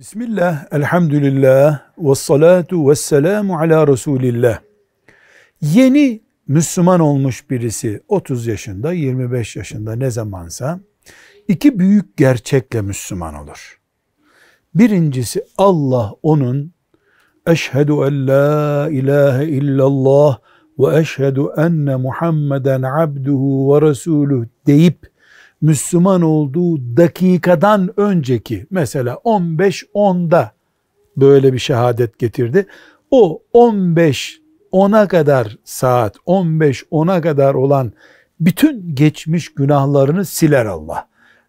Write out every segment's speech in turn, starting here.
Bismillah, elhamdülillah, ve salatu ve selamu ala Resulillah. Yeni Müslüman olmuş birisi 30 yaşında, 25 yaşında ne zamansa iki büyük gerçekle Müslüman olur. Birincisi Allah onun Eşhedü en la ilahe illallah ve eşhedü enne Muhammeden abduhu ve resuluh deyip Müslüman olduğu dakikadan önceki mesela 15-10'da böyle bir şehadet getirdi. O 15 10'a kadar saat 15 10'a kadar olan bütün geçmiş günahlarını siler Allah.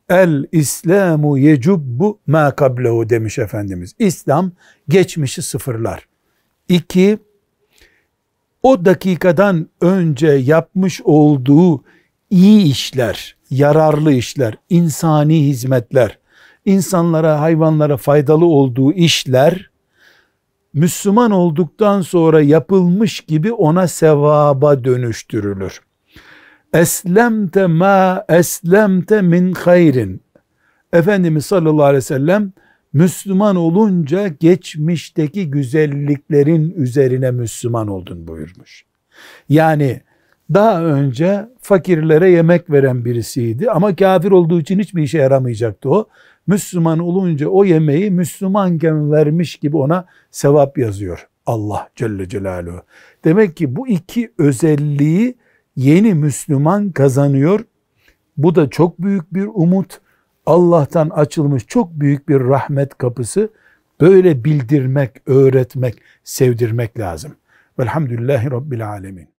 El İslamu yecubbu ma kablehu demiş Efendimiz. İslam geçmişi sıfırlar. İki, o dakikadan önce yapmış olduğu iyi işler, yararlı işler, insani hizmetler, insanlara, hayvanlara faydalı olduğu işler Müslüman olduktan sonra yapılmış gibi ona sevaba dönüştürülür. Eslemte ma eslemte min hayrin. Efendimiz sallallahu aleyhi ve sellem Müslüman olunca geçmişteki güzelliklerin üzerine Müslüman oldun buyurmuş. Yani daha önce fakirlere yemek veren birisiydi ama kafir olduğu için hiçbir işe yaramayacaktı o. Müslüman olunca o yemeği Müslümanken vermiş gibi ona sevap yazıyor Allah Celle Celaluhu. Demek ki bu iki özelliği yeni Müslüman kazanıyor. Bu da çok büyük bir umut. Allah'tan açılmış çok büyük bir rahmet kapısı. Böyle bildirmek, öğretmek, sevdirmek lazım. Velhamdülillahi Rabbil Alemin.